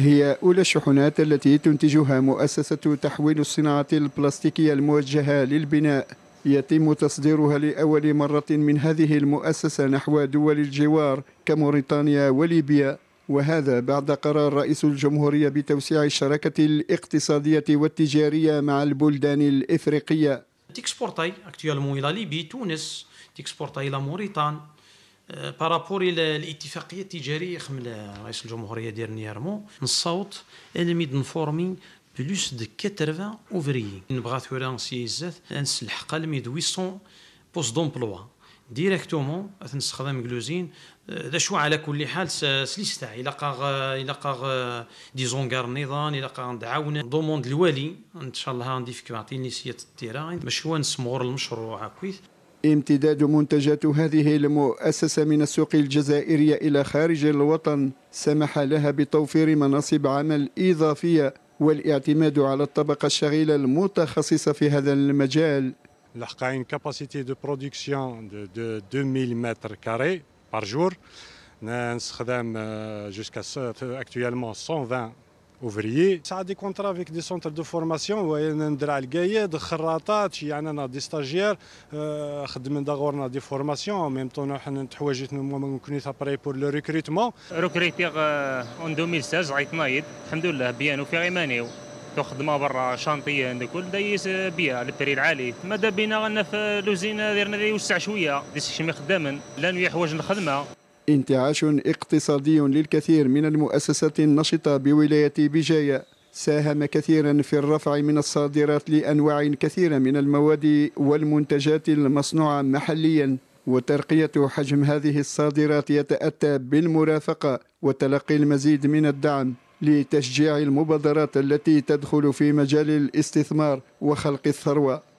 هي أولى الشحنات التي تنتجها مؤسسة تحويل الصناعة البلاستيكية الموجهة للبناء يتم تصديرها لأول مرة من هذه المؤسسة نحو دول الجوار كموريتانيا وليبيا وهذا بعد قرار رئيس الجمهورية بتوسيع الشراكة الاقتصادية والتجارية مع البلدان الإفريقية تكسبورتاي اكتوالمون إلى ليبي تونس تكسبورتاي إلى موريتان بارابور الى الاتفاقيه التجاريه خملة رئيس الجمهوريه ديال نيرمو نصوت انا ميد نفورمي بلوس دو 80 اوفريي نبغى ثورا سيزات نسلحق الميد 800 بوست دومبلوا ديريكتومون تنستخدم كلوزين ذا شو على كل حال سليستا الى قا الى قا دي زونغار نظام الى قا ندعاون دوموند الوالي ان شاء الله غندي فيك معطيني سيات التيران باش هو نسمور المشروع كويس امتداد منتجات هذه المؤسسة من السوق الجزائرية إلى خارج الوطن سمح لها بتوفير مناصب عمل إضافية والاعتماد على الطبقة الشغيلة المتخصصة في هذا المجال لحق une capacité de production de, 2000 متر كاري بار جور نستخدم jusqu'à اكتويلمون 120 اوفريي ساعه دي كونترا فيك دي سونتر دو فورماسيون وين ندرع القايد خراطات يعني انا دي ستاجير خدمنا داغورنا دي فورماسيون ميم طون حنا تحوايج ما كنيت ابري بور لو ريكروتمون ريكروتيغ اون 2016 عيط نايد الحمد لله بيانو في غيمانيو خدمة برا شانطيه عند كل دايس بيا البري العالي مادا بينا غنا في لوزين ديرنا دي وسع شويه ديس الشمي خدامن لانو يحوج الخدمه انتعاش اقتصادي للكثير من المؤسسات النشطة بولاية بجاية ساهم كثيرا في الرفع من الصادرات لأنواع كثيرة من المواد والمنتجات المصنوعة محليا وترقية حجم هذه الصادرات يتأتى بالمرافقة وتلقي المزيد من الدعم لتشجيع المبادرات التي تدخل في مجال الاستثمار وخلق الثروه